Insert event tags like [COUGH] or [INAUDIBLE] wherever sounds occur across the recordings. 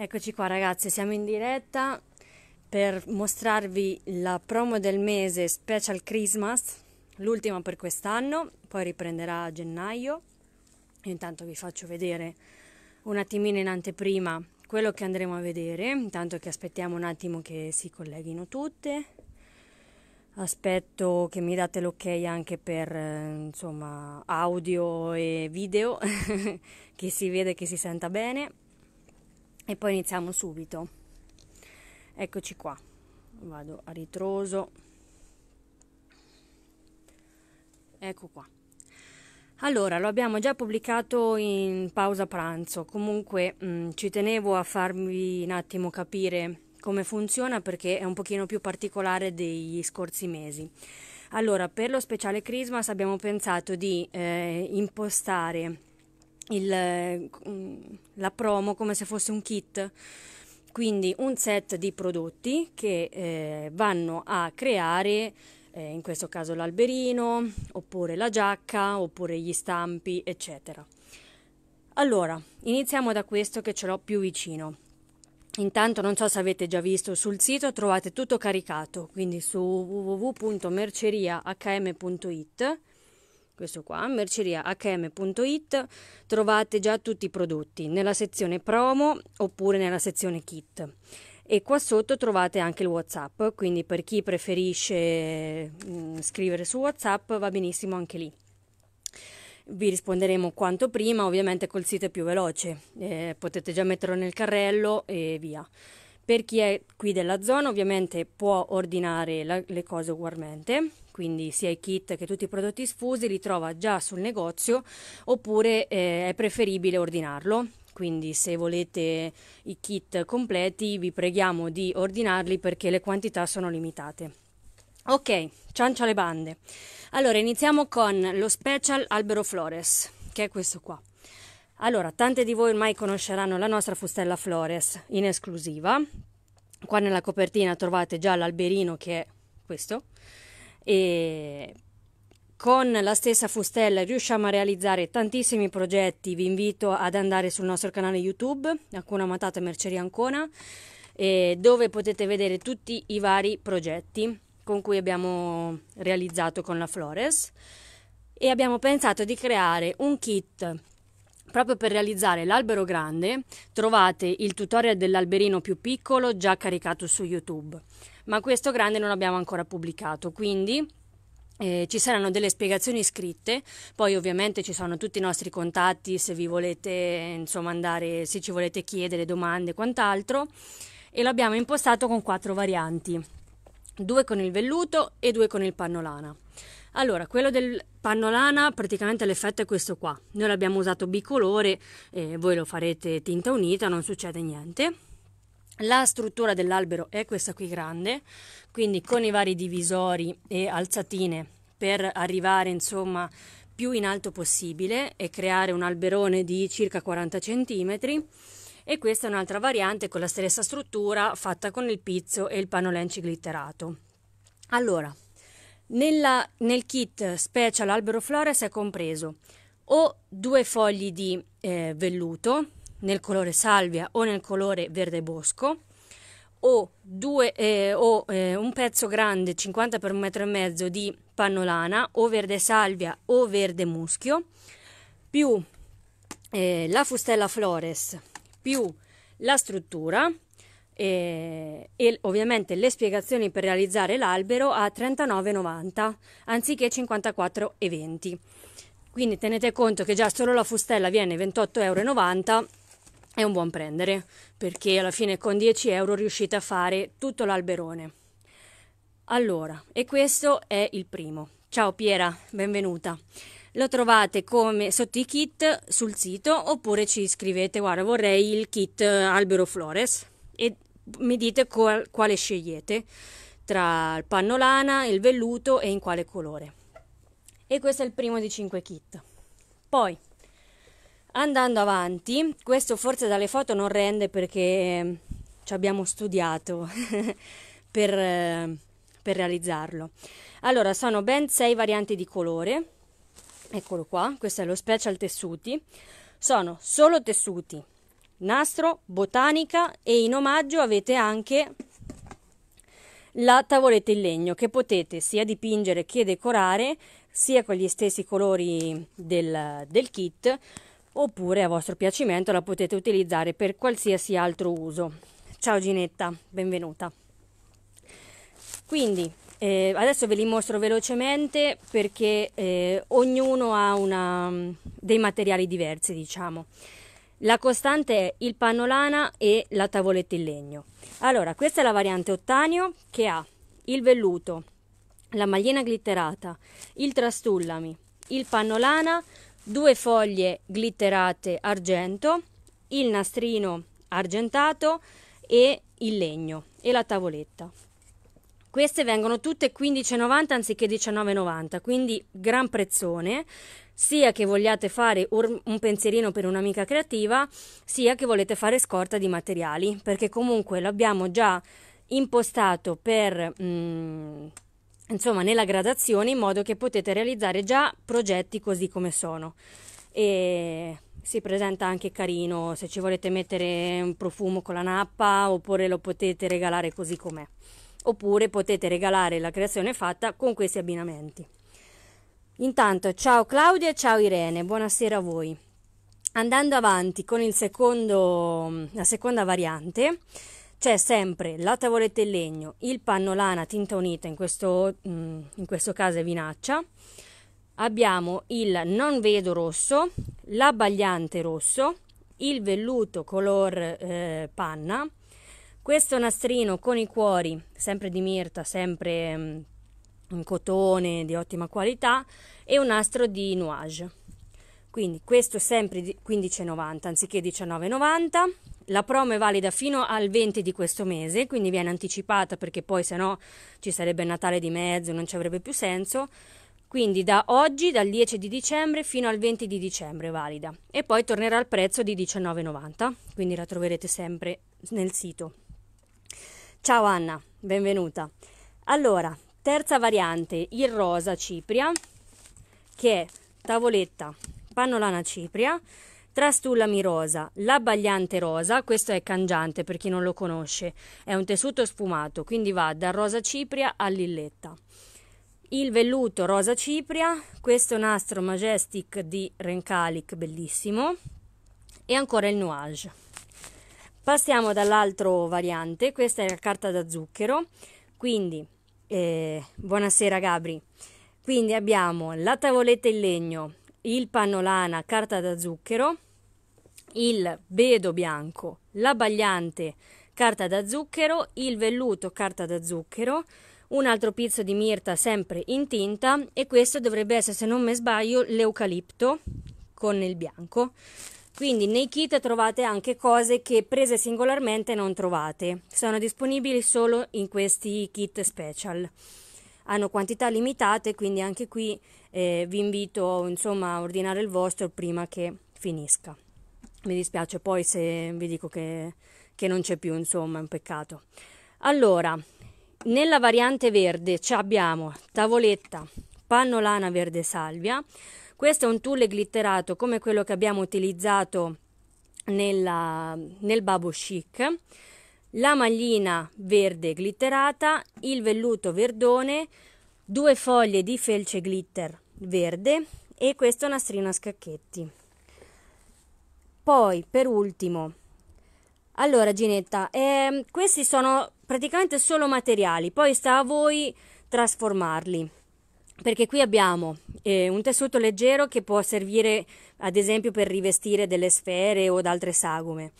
Eccoci qua ragazzi, siamo in diretta per mostrarvi la promo del mese Special Christmas, l'ultima per quest'anno, poi riprenderà a gennaio. Io intanto vi faccio vedere un attimino in anteprima quello che andremo a vedere, intanto che aspettiamo un attimo che si colleghino tutte. Aspetto che mi date l'ok anche per eh, insomma, audio e video, [LAUGHS] che si vede che si senta bene e poi iniziamo subito. Eccoci qua, vado a ritroso. Ecco qua. Allora, lo abbiamo già pubblicato in pausa pranzo, comunque mh, mm, ci tenevo a farvi un attimo capire come funziona perché è un pochino più particolare degli scorsi mesi. Allora, per lo speciale Christmas abbiamo pensato di eh, impostare il, eh, mm, la promo come se fosse un kit. Quindi un set di prodotti che eh, vanno a creare eh, in questo caso l'alberino, oppure la giacca, oppure gli stampi, eccetera. Allora, iniziamo da questo che ce l'ho più vicino. Intanto non so se avete già visto sul sito, trovate tutto caricato, quindi su www.merceriahm.it questo qua, merceriahm.it, trovate già tutti i prodotti nella sezione promo oppure nella sezione kit. E qua sotto trovate anche il WhatsApp, quindi per chi preferisce mh, mm, scrivere su WhatsApp va benissimo anche lì. Vi risponderemo quanto prima, ovviamente col sito è più veloce, eh, potete già metterlo nel carrello e via. Per chi è qui della zona ovviamente può ordinare la, le cose ugualmente quindi sia i kit che tutti i prodotti sfusi, li trova già sul negozio oppure eh, è preferibile ordinarlo quindi se volete i kit completi vi preghiamo di ordinarli perché le quantità sono limitate. Ok, ciancia le bande. Allora iniziamo con lo special albero flores, che è questo qua. Allora, tante di voi ormai conosceranno la nostra fustella flores in esclusiva. Qua nella copertina trovate già l'alberino che è questo e con la stessa Fustella riusciamo a realizzare tantissimi progetti. Vi invito ad andare sul nostro canale YouTube, Acuna Matata Merceria Ancona, dove potete vedere tutti i vari progetti con cui abbiamo realizzato con la Flores e abbiamo pensato di creare un kit proprio per realizzare l'albero grande. Trovate il tutorial dell'alberino più piccolo già caricato su YouTube ma questo grande non abbiamo ancora pubblicato, quindi eh, ci saranno delle spiegazioni scritte, poi ovviamente ci sono tutti i nostri contatti se vi volete insomma andare, se ci volete chiedere domande e quant'altro e l'abbiamo impostato con quattro varianti, due con il velluto e due con il pannolana. Allora, quello del pannolana praticamente l'effetto è questo qua, noi l'abbiamo usato bicolore, eh, voi lo farete tinta unita, non succede niente. La struttura dell'albero è questa qui grande, quindi con i vari divisori e alzatine per arrivare insomma più in alto possibile e creare un alberone di circa 40 cm e questa è un'altra variante con la stessa struttura fatta con il pizzo e il panolenci glitterato. Allora, nella, nel kit special albero flores è compreso o due fogli di eh, velluto nel colore salvia o nel colore verde bosco o, due, eh, o eh, un pezzo grande 50 x 1,5 m di pannolana o verde salvia o verde muschio più eh, la fustella flores più la struttura e, eh, e ovviamente le spiegazioni per realizzare l'albero a 39,90 anziché 54,20 quindi tenete conto che già solo la fustella viene 28,90 euro è un buon prendere, perché alla fine con 10 euro riuscite a fare tutto l'alberone. Allora, e questo è il primo. Ciao Piera, benvenuta. Lo trovate come sotto i kit sul sito oppure ci scrivete guarda vorrei il kit eh, albero flores e mi dite qual, quale scegliete tra il pannolana, il velluto e in quale colore. E questo è il primo di 5 kit. Poi Andando avanti, questo forse dalle foto non rende perché ehm, ci abbiamo studiato [LAUGHS] per, ehm, per realizzarlo. Allora, sono ben sei varianti di colore. Eccolo qua, questo è lo special tessuti. Sono solo tessuti, nastro, botanica e in omaggio avete anche la tavoletta in legno che potete sia dipingere che decorare sia con gli stessi colori del, del kit oppure a vostro piacimento la potete utilizzare per qualsiasi altro uso. Ciao Ginetta, benvenuta. Quindi eh, adesso ve li mostro velocemente perché eh, ognuno ha una, mm, dei materiali diversi, diciamo. La costante è il pannolana e la tavoletta in legno. Allora, questa è la variante ottanio che ha il velluto, la magliena glitterata, il trastullami, il pannolana, due foglie glitterate argento, il nastrino argentato e il legno e la tavoletta. Queste vengono tutte 15,90 anziché 19,90, quindi gran prezzone, sia che vogliate fare un pensierino per un'amica creativa, sia che volete fare scorta di materiali, perché comunque l'abbiamo già impostato per mh, mm, insomma, nella gradazione in modo che potete realizzare già progetti così come sono. E si presenta anche carino se ci volete mettere un profumo con la nappa oppure lo potete regalare così com'è oppure potete regalare la creazione fatta con questi abbinamenti. Intanto, ciao Claudia e ciao Irene, buonasera a voi. Andando avanti con il secondo, la seconda variante, c'è sempre la tavoletta in legno, il pannolana tinta unita, in questo, mm, in questo caso è vinaccia, abbiamo il non vedo rosso, l'abbagliante rosso, il velluto color eh, panna, questo nastrino con i cuori, sempre di mirta, sempre mm, in cotone di ottima qualità e un nastro di nuage. Quindi questo sempre di 15,90 anziché 19,90 la promo è valida fino al 20 di questo mese, quindi viene anticipata perché poi se no ci sarebbe Natale di mezzo, non ci avrebbe più senso. Quindi da oggi, dal 10 di dicembre fino al 20 di dicembre è valida. E poi tornerà al prezzo di 19,90, quindi la troverete sempre nel sito. Ciao Anna, benvenuta. Allora, terza variante, il rosa cipria, che è tavoletta, pannolana cipria, Trastullami rosa, l'abbagliante rosa, questo è cangiante per chi non lo conosce, è un tessuto sfumato, quindi va dal rosa cipria a lilletta. Il velluto rosa cipria, questo nastro majestic di Renkalik, bellissimo, e ancora il nuage. Passiamo dall'altro variante, questa è la carta da zucchero, quindi eh, buonasera Gabri. Quindi abbiamo la tavoletta in legno, il pannolana, carta da zucchero, il bedo bianco, l'abbagliante carta da zucchero, il velluto carta da zucchero, un altro pizzo di mirta sempre in tinta e questo dovrebbe essere, se non mi sbaglio, l'eucalipto con il bianco. Quindi nei kit trovate anche cose che prese singolarmente non trovate, sono disponibili solo in questi kit special. Hanno quantità limitate, quindi anche qui eh, vi invito insomma, a ordinare il vostro prima che finisca mi dispiace poi se vi dico che, che non c'è più, insomma, è un peccato. Allora, nella variante verde abbiamo tavoletta, pannolana verde salvia. Questo è un tulle glitterato come quello che abbiamo utilizzato nella, nel Babo Chic. La maglina verde glitterata, il velluto verdone, due foglie di felce glitter verde e questo nastrino a scacchetti. Poi, per ultimo, allora Ginetta, eh, questi sono praticamente solo materiali, poi sta a voi trasformarli. Perché qui abbiamo eh, un tessuto leggero che può servire ad esempio per rivestire delle sfere o ad altre sagume,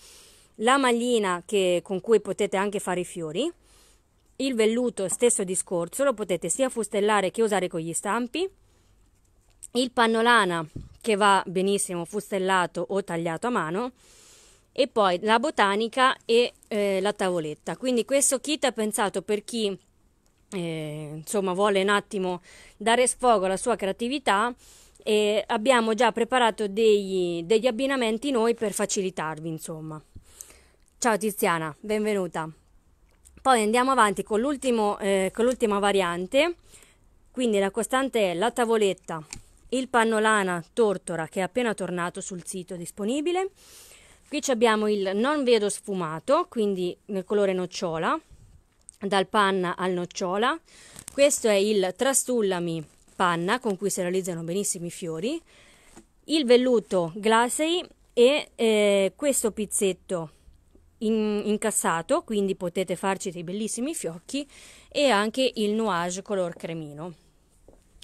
la maglina che, con cui potete anche fare i fiori, il velluto stesso discorso, lo potete sia fustellare che usare con gli stampi, il pannolana che va benissimo fustellato o tagliato a mano e poi la botanica e eh, la tavoletta. Quindi questo kit è pensato per chi eh, insomma vuole un attimo dare sfogo alla sua creatività e abbiamo già preparato degli, degli abbinamenti noi per facilitarvi insomma. Ciao Tiziana, benvenuta. Poi andiamo avanti con, eh, con l'ultima variante, quindi la costante è la tavoletta il pannolana tortora che è appena tornato sul sito disponibile. Qui abbiamo il non vedo sfumato, quindi nel colore nocciola, dal panna al nocciola. Questo è il trastullami panna con cui si realizzano benissimi i fiori. Il velluto glacei e eh, questo pizzetto in, incassato, quindi potete farci dei bellissimi fiocchi e anche il nuage color cremino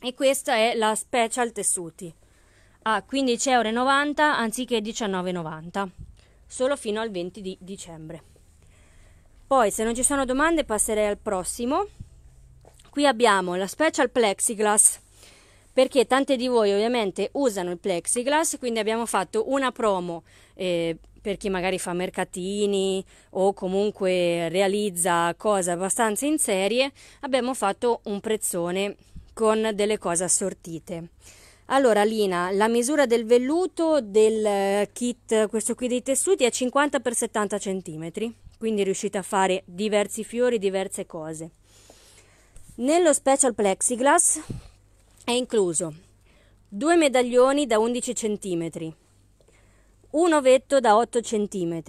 e questa è la Special Tessuti a 15,90 euro anziché 19,90 solo fino al 20 di dicembre poi se non ci sono domande passerei al prossimo qui abbiamo la Special Plexiglass perché tante di voi ovviamente usano il plexiglass, quindi abbiamo fatto una promo eh, per chi magari fa mercatini o comunque realizza cose abbastanza in serie, abbiamo fatto un prezzone con delle cose assortite. Allora Lina, la misura del velluto del eh, kit, questo qui dei tessuti, è 50 x 70 cm, quindi riuscite a fare diversi fiori, diverse cose. Nello special plexiglass è incluso due medaglioni da 11 cm, un ovetto da 8 cm,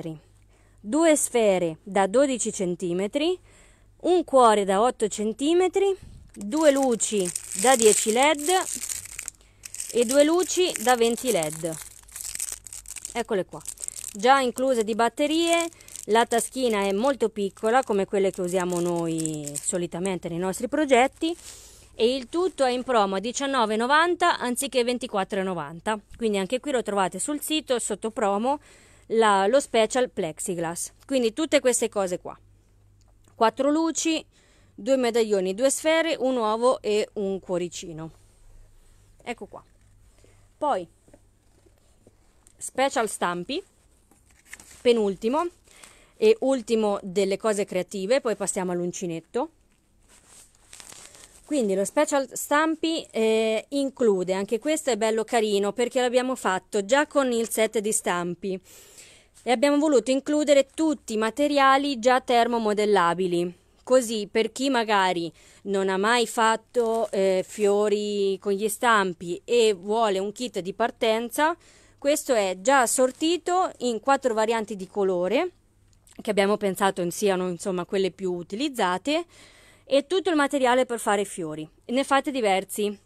due sfere da 12 cm, un cuore da 8 cm due luci da 10 led e due luci da 20 led eccole qua già incluse di batterie la taschina è molto piccola come quelle che usiamo noi solitamente nei nostri progetti e il tutto è in promo a 19,90 anziché 24,90 quindi anche qui lo trovate sul sito sotto promo la, lo special plexiglass quindi tutte queste cose qua quattro luci due medaglioni, due sfere, un uovo e un cuoricino. Ecco qua. Poi special stampi, penultimo e ultimo delle cose creative, poi passiamo all'uncinetto. Quindi lo special stampi eh, include, anche questo è bello carino perché l'abbiamo fatto già con il set di stampi e abbiamo voluto includere tutti i materiali già termomodellabili Così per chi magari non ha mai fatto eh, fiori con gli stampi e vuole un kit di partenza, questo è già sortito in quattro varianti di colore che abbiamo pensato siano insomma quelle più utilizzate e tutto il materiale per fare fiori. Ne fate diversi.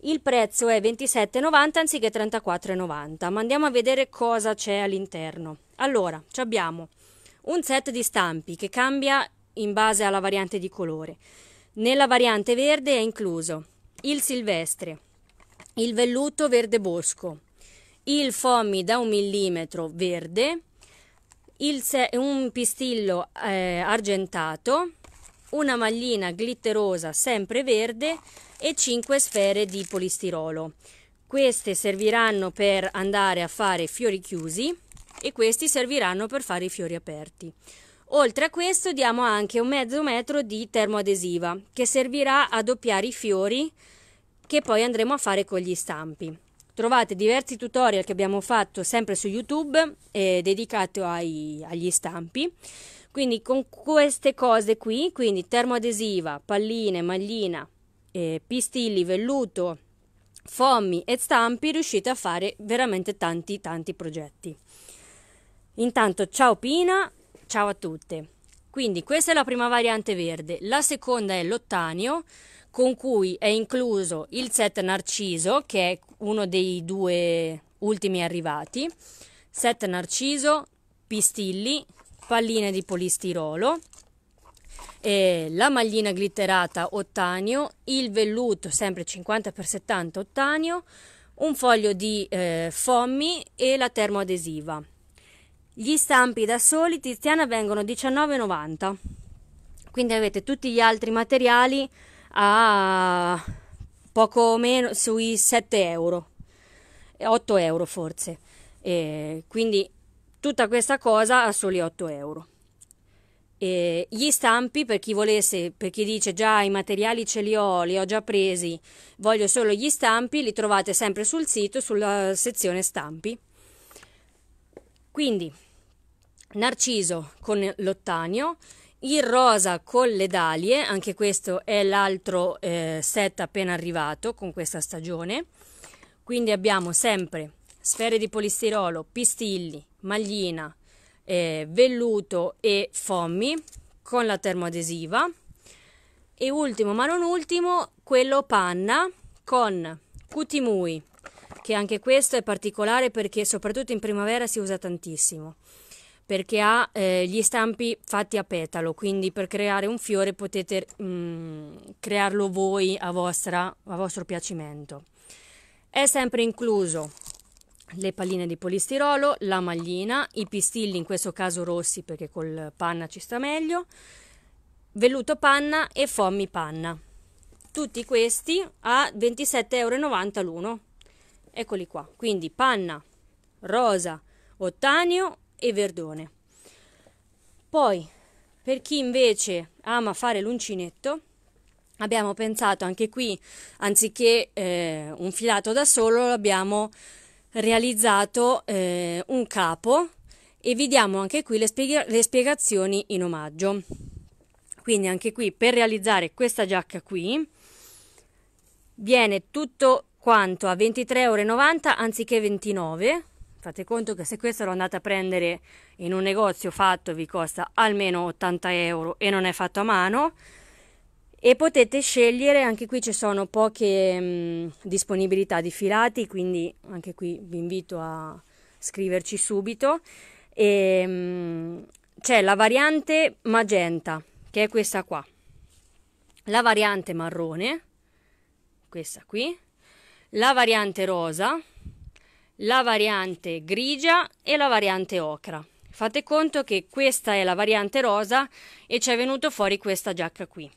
Il prezzo è 27,90 anziché 34,90, ma andiamo a vedere cosa c'è all'interno. Allora, abbiamo un set di stampi che cambia in base alla variante di colore. Nella variante verde è incluso il silvestre, il velluto verde bosco, il fommi da un millimetro verde, se- un pistillo eh, argentato, una maglina glitterosa sempre verde e 5 sfere di polistirolo. Queste serviranno per andare a fare fiori chiusi e questi serviranno per fare i fiori aperti. Oltre a questo diamo anche un mezzo metro di termoadesiva che servirà a doppiare i fiori che poi andremo a fare con gli stampi. Trovate diversi tutorial che abbiamo fatto sempre su YouTube eh, dedicato ai, agli stampi. Quindi con queste cose qui, quindi termoadesiva, palline, maglina, eh, pistilli, velluto, fommi e stampi, riuscite a fare veramente tanti tanti progetti. Intanto ciao Pina Ciao a tutte. Quindi questa è la prima variante verde, la seconda è l'ottanio con cui è incluso il set narciso che è uno dei due ultimi arrivati, set narciso, pistilli, palline di polistirolo, la maglina glitterata ottanio, il velluto sempre 50x70 ottanio, un foglio di eh, fommi e la termoadesiva. Gli stampi da soli Tiziana vengono 19,90. Quindi avete tutti gli altri materiali a poco meno sui 7 euro, 8 eh, euro forse. E quindi tutta questa cosa a soli 8 euro. E gli stampi per chi volesse, per chi dice già i materiali ce li ho, li ho già presi, voglio solo gli stampi, li trovate sempre sul sito, sulla sezione stampi. Quindi narciso con l'ottanio, il rosa con le dalie, anche questo è l'altro eh, set appena arrivato con questa stagione. Quindi abbiamo sempre sfere di polistirolo, pistilli, maglina, eh, velluto e fommi con la termoadesiva. E ultimo ma non ultimo, quello panna con cutimui, che anche questo è particolare perché soprattutto in primavera si usa tantissimo perché ha eh, gli stampi fatti a petalo, quindi per creare un fiore potete mh, mm, crearlo voi a, vostra, a vostro piacimento. È sempre incluso le palline di polistirolo, la maglina, i pistilli in questo caso rossi perché col panna ci sta meglio, velluto panna e fommi panna. Tutti questi a 27,90 euro l'uno. Eccoli qua. Quindi panna, rosa, ottanio e verdone. Poi, per chi invece ama fare l'uncinetto, abbiamo pensato anche qui, anziché eh, un filato da solo, abbiamo realizzato eh, un capo e vi diamo anche qui le, spiega- le spiegazioni in omaggio. Quindi anche qui, per realizzare questa giacca qui, viene tutto quanto a 23,90 euro anziché 29 Fate conto che se questo lo andate a prendere in un negozio fatto vi costa almeno 80 euro e non è fatto a mano. E potete scegliere, anche qui ci sono poche mh, mm, disponibilità di filati, quindi anche qui vi invito a scriverci subito. E, mh, mm, c'è la variante magenta, che è questa qua, la variante marrone, questa qui, la variante rosa, la variante grigia e la variante ocra. Fate conto che questa è la variante rosa e ci è venuto fuori questa giacca qui.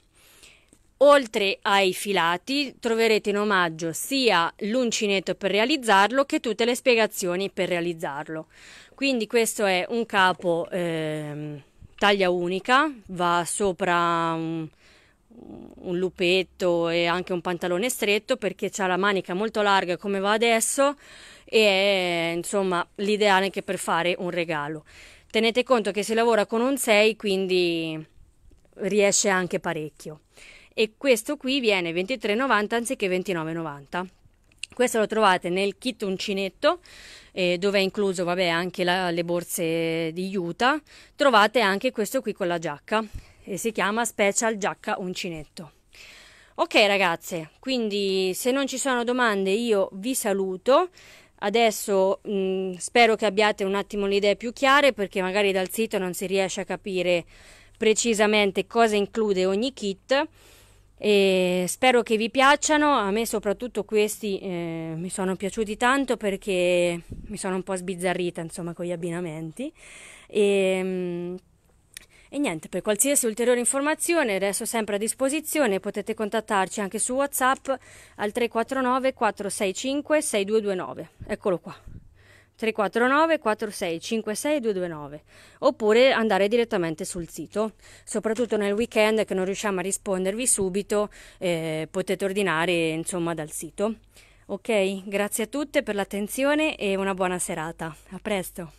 Oltre ai filati troverete in omaggio sia l'uncinetto per realizzarlo che tutte le spiegazioni per realizzarlo. Quindi questo è un capo eh, taglia unica, va sopra un, un lupetto e anche un pantalone stretto perché ha la manica molto larga come va adesso e è insomma l'ideale anche per fare un regalo. Tenete conto che si lavora con un 6, quindi riesce anche parecchio. E questo qui viene 23,90 anziché 29,90. Questo lo trovate nel kit uncinetto, eh, dove è incluso vabbè, anche la, le borse di Utah. Trovate anche questo qui con la giacca e si chiama Special Giacca Uncinetto. Ok ragazze, quindi se non ci sono domande io vi saluto. Adesso mh, mm, spero che abbiate un attimo le idee più chiare perché magari dal sito non si riesce a capire precisamente cosa include ogni kit e spero che vi piacciano, a me soprattutto questi eh, mi sono piaciuti tanto perché mi sono un po' sbizzarrita insomma con gli abbinamenti e, mh, mm, e niente, per qualsiasi ulteriore informazione resto sempre a disposizione, potete contattarci anche su WhatsApp al 349 465 6229. Eccolo qua. 349 4656 229 oppure andare direttamente sul sito soprattutto nel weekend che non riusciamo a rispondervi subito eh, potete ordinare insomma dal sito ok grazie a tutte per l'attenzione e una buona serata a presto